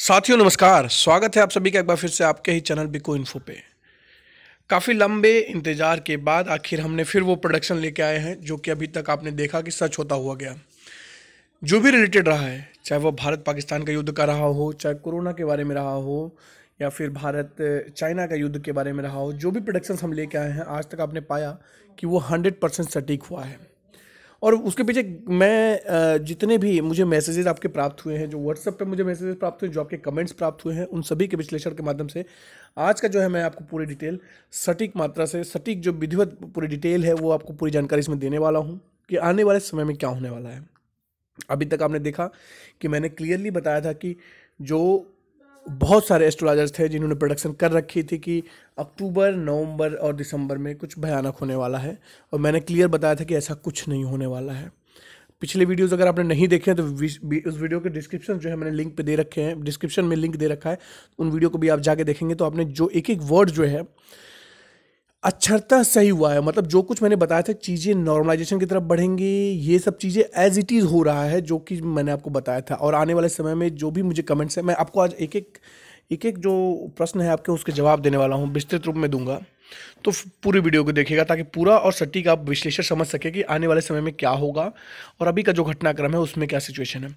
साथियों नमस्कार स्वागत है आप सभी का एक बार फिर से आपके ही चैनल बिको इन्फो पे काफ़ी लंबे इंतज़ार के बाद आखिर हमने फिर वो प्रोडक्शन लेके आए हैं जो कि अभी तक आपने देखा कि सच होता हुआ गया जो भी रिलेटेड रहा है चाहे वो भारत पाकिस्तान का युद्ध का रहा हो चाहे कोरोना के बारे में रहा हो या फिर भारत चाइना का युद्ध के बारे में रहा हो जो भी प्रोडक्शन हम लेके आए हैं आज तक आपने पाया कि वो हंड्रेड परसेंट सटीक हुआ है और उसके पीछे मैं जितने भी मुझे मैसेजेस आपके प्राप्त हुए हैं जो व्हाट्सएप पे मुझे मैसेजेस प्राप्त हुए जो आपके कमेंट्स प्राप्त हुए हैं उन सभी के विश्लेषण के माध्यम से आज का जो है मैं आपको पूरी डिटेल सटीक मात्रा से सटीक जो विधिवत पूरी डिटेल है वो आपको पूरी जानकारी इसमें देने वाला हूँ कि आने वाले समय में क्या होने वाला है अभी तक आपने देखा कि मैंने क्लियरली बताया था कि जो बहुत सारे एस्ट्रोलॉजर्स थे जिन्होंने प्रोडक्शन कर रखी थी कि अक्टूबर नवंबर और दिसंबर में कुछ भयानक होने वाला है और मैंने क्लियर बताया था कि ऐसा कुछ नहीं होने वाला है पिछले वीडियोस अगर आपने नहीं देखे हैं तो उस वीडियो के डिस्क्रिप्शन जो है मैंने लिंक पे दे रखे हैं डिस्क्रिप्शन में लिंक दे रखा है उन वीडियो को भी आप जाके देखेंगे तो आपने जो एक एक वर्ड जो है अक्षरता सही हुआ है मतलब जो कुछ मैंने बताया था चीज़ें नॉर्मलाइजेशन की तरफ बढ़ेंगी ये सब चीज़ें एज इट इज़ हो रहा है जो कि मैंने आपको बताया था और आने वाले समय में जो भी मुझे कमेंट्स हैं मैं आपको आज एक एक एक एक जो प्रश्न है आपके उसके जवाब देने वाला हूँ विस्तृत रूप में दूंगा तो पूरी वीडियो को देखिएगा ताकि पूरा और सटीक आप विश्लेषण समझ सके कि आने वाले समय में क्या होगा और अभी का जो घटनाक्रम है उसमें क्या सिचुएशन है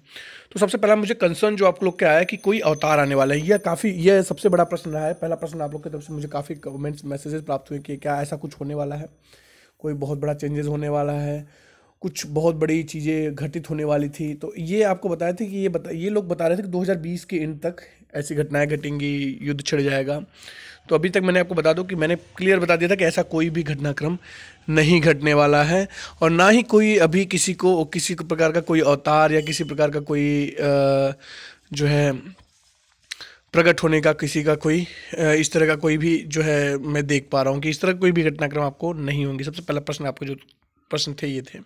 तो सबसे पहला मुझे कंसर्न जो आप लोग के आया है कि कोई अवतार आने वाला है यह काफ़ी यह सबसे बड़ा प्रश्न रहा है पहला प्रश्न आप लोग की तरफ से मुझे काफ़ी कमेंट्स मैसेजेस प्राप्त हुए कि क्या ऐसा कुछ होने वाला है कोई बहुत बड़ा चेंजेस होने वाला है कुछ बहुत बड़ी चीज़ें घटित होने वाली थी तो ये आपको बताए थे कि ये बता ये लोग बता रहे थे कि 2020 के एंड तक ऐसी घटनाएं घटेंगी युद्ध छिड़ जाएगा तो अभी तक मैंने आपको बता दो कि मैंने क्लियर बता दिया था कि ऐसा कोई भी घटनाक्रम नहीं घटने वाला है और ना ही कोई अभी किसी को किसी प्रकार का कोई अवतार या किसी प्रकार का कोई जो है प्रकट होने का किसी का कोई इस तरह का कोई भी जो है मैं देख पा रहा हूँ कि इस तरह कोई भी घटनाक्रम आपको नहीं होंगे सबसे पहला प्रश्न आपके जो प्रश्न थे ये थे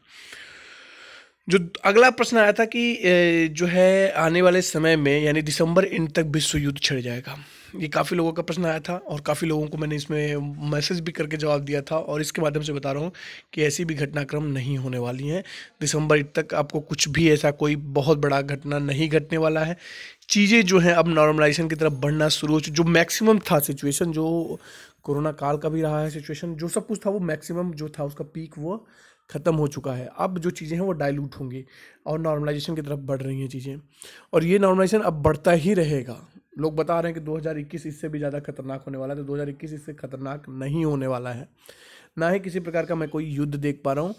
जो अगला प्रश्न आया था कि जो है आने वाले समय में यानी दिसंबर एंड तक विश्व युद्ध छिड़ जाएगा ये काफ़ी लोगों का प्रश्न आया था और काफ़ी लोगों को मैंने इसमें मैसेज भी करके जवाब दिया था और इसके माध्यम से बता रहा हूँ कि ऐसी भी घटनाक्रम नहीं होने वाली हैं दिसंबर तक आपको कुछ भी ऐसा कोई बहुत बड़ा घटना नहीं घटने वाला है चीज़ें जो हैं अब नॉर्मलाइजेशन की तरफ बढ़ना शुरू हो जो मैक्सिमम था सिचुएशन जो कोरोना काल का भी रहा है सिचुएशन जो सब कुछ था वो मैक्सिमम जो था उसका पीक वो ख़त्म हो चुका है अब जो चीज़ें हैं वो डाइल्यूट होंगी और नॉर्मलाइजेशन की तरफ बढ़ रही हैं चीज़ें और ये नॉर्मलाइजेशन अब बढ़ता ही रहेगा लोग बता रहे हैं कि 2021 इससे भी ज़्यादा खतरनाक होने वाला है तो 2021 इससे खतरनाक नहीं होने वाला है ना ही किसी प्रकार का मैं कोई युद्ध देख पा रहा हूँ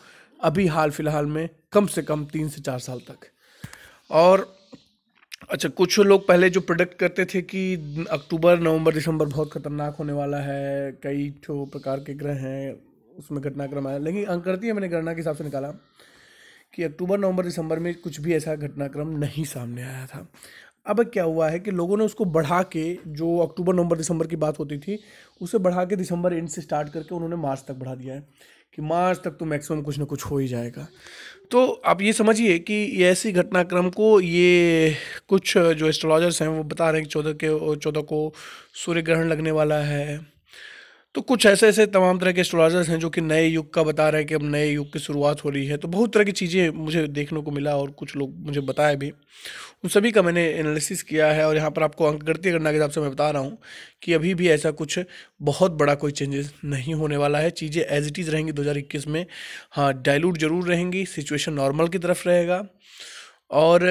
अभी हाल फिलहाल में कम से कम तीन से चार साल तक और अच्छा कुछ लोग पहले जो प्रोडक्ट करते थे कि अक्टूबर नवंबर दिसंबर बहुत खतरनाक होने वाला है कई ठो प्रकार के ग्रह हैं उसमें घटनाक्रम आया लेकिन अंकृति मैंने गणना के हिसाब से निकाला कि अक्टूबर नवंबर दिसंबर में कुछ भी ऐसा घटनाक्रम नहीं सामने आया था अब क्या हुआ है कि लोगों ने उसको बढ़ा के जो अक्टूबर नवंबर दिसंबर की बात होती थी उसे बढ़ा के दिसंबर एंड से स्टार्ट करके उन्होंने मार्च तक बढ़ा दिया है कि मार्च तक तो मैक्सिमम कुछ ना कुछ हो ही जाएगा तो आप ये समझिए कि ये ऐसी घटनाक्रम को ये कुछ जो एस्ट्रोलॉजर्स हैं वो बता रहे हैं कि चौदह के चौदह को सूर्य ग्रहण लगने वाला है तो कुछ ऐसे ऐसे तमाम तरह के एस्ट्रोलॉजर्स हैं जो कि नए युग का बता रहे हैं कि अब नए युग की शुरुआत हो रही है तो बहुत तरह की चीज़ें मुझे देखने को मिला और कुछ लोग मुझे बताए भी उन सभी का मैंने एनालिसिस किया है और यहाँ पर आपको अंक गणना के हिसाब से मैं बता रहा हूँ कि अभी भी ऐसा कुछ बहुत बड़ा कोई चेंजेस नहीं होने वाला है चीज़ें एज इट इज़ रहेंगी दो में हाँ डायलूट जरूर रहेंगी सिचुएशन नॉर्मल की तरफ रहेगा और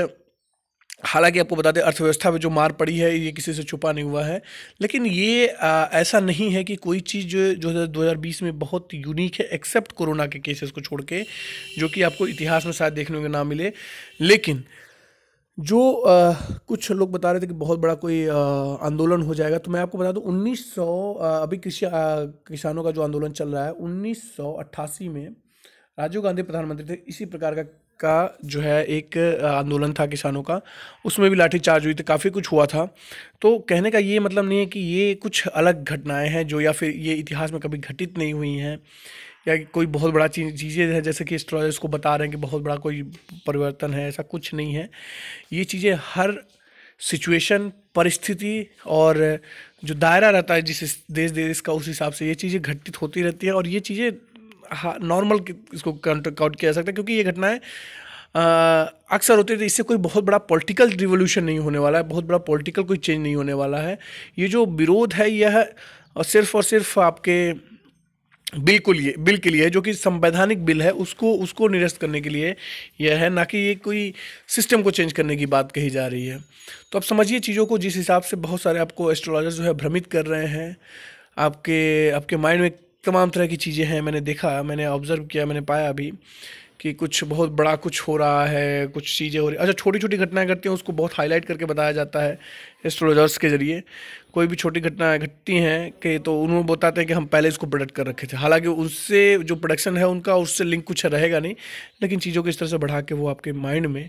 हालांकि आपको बता दें अर्थव्यवस्था में जो मार पड़ी है ये किसी से छुपा नहीं हुआ है लेकिन ये आ, ऐसा नहीं है कि कोई चीज़ जो जो दो में बहुत यूनिक है एक्सेप्ट कोरोना के केसेस को छोड़ के जो कि आपको इतिहास में शायद देखने को ना मिले लेकिन जो आ, कुछ लोग बता रहे थे कि बहुत बड़ा कोई आ, आंदोलन हो जाएगा तो मैं आपको बता दूं 1900 अभी कृषि किसानों का जो आंदोलन चल रहा है 1988 में राजीव गांधी प्रधानमंत्री थे इसी प्रकार का का जो है एक आंदोलन था किसानों का उसमें भी लाठीचार्ज हुई थी काफ़ी कुछ हुआ था तो कहने का ये मतलब नहीं है कि ये कुछ अलग घटनाएं हैं जो या फिर ये इतिहास में कभी घटित नहीं हुई हैं या कोई बहुत बड़ा चीज चीज़ें हैं जैसे कि एस्ट्रोलॉजर्स को बता रहे हैं कि बहुत बड़ा कोई परिवर्तन है ऐसा कुछ नहीं है ये चीज़ें हर सिचुएशन परिस्थिति और जो दायरा रहता है जिस देश देश का उस हिसाब से ये चीज़ें घटित होती रहती हैं और ये चीज़ें नॉर्मल हाँ, इसको काउंट किया जा सकता है क्योंकि ये घटनाएं अक्सर होती थी तो इससे कोई बहुत बड़ा पॉलिटिकल रिवोल्यूशन नहीं होने वाला है बहुत बड़ा पॉलिटिकल कोई चेंज नहीं होने वाला है ये जो विरोध है यह और सिर्फ और सिर्फ आपके बिल को लिए बिल के लिए जो कि संवैधानिक बिल है उसको उसको निरस्त करने के लिए यह है ना कि ये कोई सिस्टम को चेंज करने की बात कही जा रही है तो आप समझिए चीज़ों को जिस हिसाब से बहुत सारे आपको एस्ट्रोलॉजर जो है भ्रमित कर रहे हैं आपके आपके माइंड में तमाम तरह की चीज़ें हैं मैंने देखा मैंने ऑब्ज़र्व किया मैंने पाया अभी कि कुछ बहुत बड़ा कुछ हो रहा है कुछ चीज़ें हो रही अच्छा छोटी छोटी घटनाएं करती हैं उसको बहुत हाईलाइट करके बताया जाता है एस्ट्रोलॉजर्स के ज़रिए कोई भी छोटी घटनाएं घटती हैं कि तो उन्होंने बताते हैं कि हम पहले इसको प्रोडक्ट कर रखे थे हालांकि उससे जो प्रोडक्शन है उनका उससे लिंक कुछ रहेगा नहीं लेकिन चीज़ों को इस तरह से बढ़ा के वो आपके माइंड में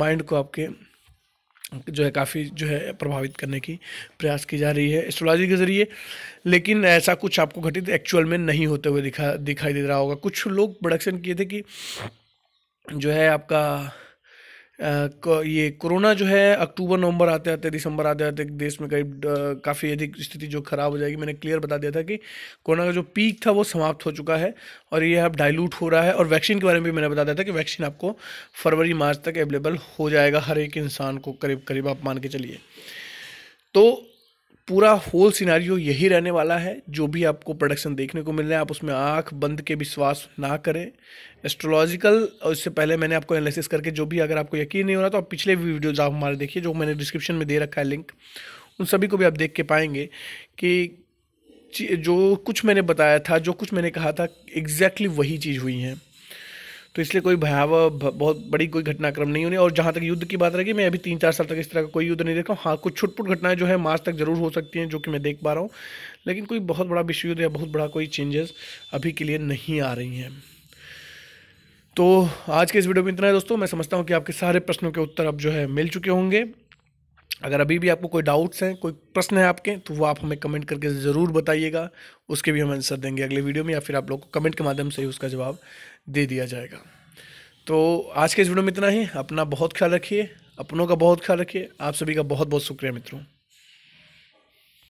माइंड को आपके जो है काफ़ी जो है प्रभावित करने की प्रयास की जा रही है एस्ट्रोलॉजी के ज़रिए लेकिन ऐसा कुछ आपको घटित एक्चुअल में नहीं होते हुए दिखा दिखाई दे रहा होगा कुछ लोग प्रोडक्शन किए थे कि जो है आपका ये कोरोना जो है अक्टूबर नवंबर आते आते दिसंबर आते आते देश में करीब काफ़ी अधिक स्थिति जो ख़राब हो जाएगी मैंने क्लियर बता दिया था कि कोरोना का जो पीक था वो समाप्त हो चुका है और ये अब डाइल्यूट हो रहा है और वैक्सीन के बारे में भी मैंने बता दिया था कि वैक्सीन आपको फरवरी मार्च तक अवेलेबल हो जाएगा हर एक इंसान को करीब करीब आप मान के चलिए तो पूरा होल सिनारियो यही रहने वाला है जो भी आपको प्रोडक्शन देखने को मिल रहा है आप उसमें आँख बंद के विश्वास ना करें एस्ट्रोलॉजिकल और इससे पहले मैंने आपको एनालिसिस करके जो भी अगर आपको यकीन नहीं हो रहा तो आप पिछले भी वीडियोज आप हमारे देखिए जो मैंने डिस्क्रिप्शन में दे रखा है लिंक उन सभी को भी आप देख के पाएंगे कि जो कुछ मैंने बताया था जो कुछ मैंने कहा था एग्जैक्टली exactly वही चीज़ हुई है तो इसलिए कोई भयावह बहुत बड़ी कोई घटनाक्रम नहीं होनी और जहाँ तक युद्ध की बात रहेगी मैं अभी तीन चार साल तक इस तरह का कोई युद्ध नहीं देखा हूँ हाँ कुछ छुटपुट घटनाएं जो है मार्च तक जरूर हो सकती हैं जो कि मैं देख पा रहा हूँ लेकिन कोई बहुत बड़ा विश्व युद्ध या बहुत बड़ा कोई चेंजेस अभी के लिए नहीं आ रही हैं तो आज के इस वीडियो में इतना है दोस्तों मैं समझता हूँ कि आपके सारे प्रश्नों के उत्तर अब जो है मिल चुके होंगे अगर अभी भी आपको कोई डाउट्स हैं कोई प्रश्न है आपके तो वो आप हमें कमेंट करके ज़रूर बताइएगा उसके भी हम आंसर देंगे अगले वीडियो में या फिर आप लोग को कमेंट के माध्यम से ही उसका जवाब दे दिया जाएगा तो आज के इस वीडियो में इतना ही अपना बहुत ख्याल रखिए अपनों का बहुत ख्याल रखिए आप सभी का बहुत बहुत शुक्रिया मित्रों